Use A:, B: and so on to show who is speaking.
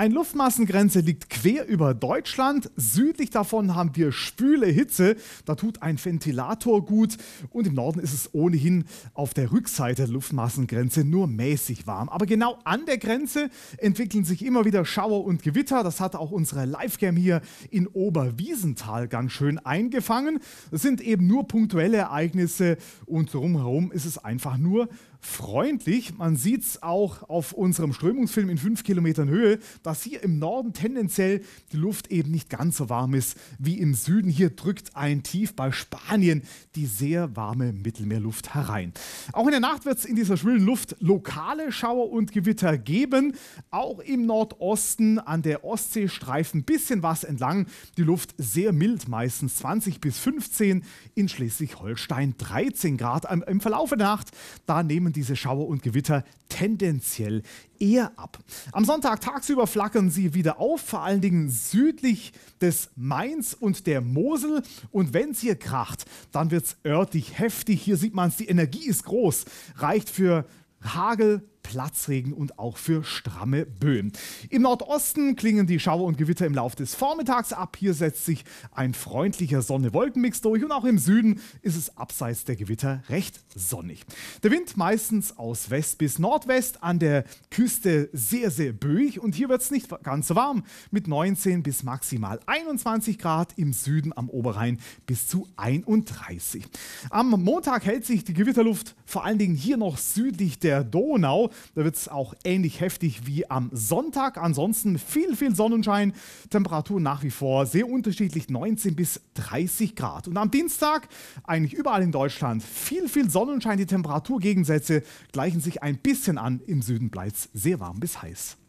A: Eine Luftmassengrenze liegt quer über Deutschland. Südlich davon haben wir spüle Hitze. Da tut ein Ventilator gut. Und im Norden ist es ohnehin auf der Rückseite der Luftmassengrenze nur mäßig warm. Aber genau an der Grenze entwickeln sich immer wieder Schauer und Gewitter. Das hat auch unsere Livecam hier in Oberwiesenthal ganz schön eingefangen. Das sind eben nur punktuelle Ereignisse und drumherum ist es einfach nur freundlich. Man sieht es auch auf unserem Strömungsfilm in 5 Kilometern Höhe, dass hier im Norden tendenziell die Luft eben nicht ganz so warm ist wie im Süden. Hier drückt ein Tief bei Spanien die sehr warme Mittelmeerluft herein. Auch in der Nacht wird es in dieser schwülen Luft lokale Schauer und Gewitter geben. Auch im Nordosten an der Ostsee streifen ein bisschen was entlang. Die Luft sehr mild, meistens 20 bis 15, in Schleswig-Holstein 13 Grad. Im Verlauf der Nacht, da nehmen nehmen diese Schauer und Gewitter tendenziell eher ab. Am Sonntag tagsüber flackern sie wieder auf, vor allen Dingen südlich des Mainz und der Mosel. Und wenn es hier kracht, dann wird es örtlich heftig. Hier sieht man es, die Energie ist groß, reicht für Hagel, Platzregen und auch für stramme Böen. Im Nordosten klingen die Schauer und Gewitter im Laufe des Vormittags ab. Hier setzt sich ein freundlicher sonne wolkenmix durch und auch im Süden ist es abseits der Gewitter recht sonnig. Der Wind meistens aus West bis Nordwest, an der Küste sehr, sehr böig und hier wird es nicht ganz so warm mit 19 bis maximal 21 Grad, im Süden am Oberrhein bis zu 31. Am Montag hält sich die Gewitterluft vor allen Dingen hier noch südlich der Donau da wird es auch ähnlich heftig wie am Sonntag. Ansonsten viel, viel Sonnenschein. Temperatur nach wie vor sehr unterschiedlich, 19 bis 30 Grad. Und am Dienstag eigentlich überall in Deutschland viel, viel Sonnenschein. Die Temperaturgegensätze gleichen sich ein bisschen an. Im Süden bleibt es sehr warm bis heiß.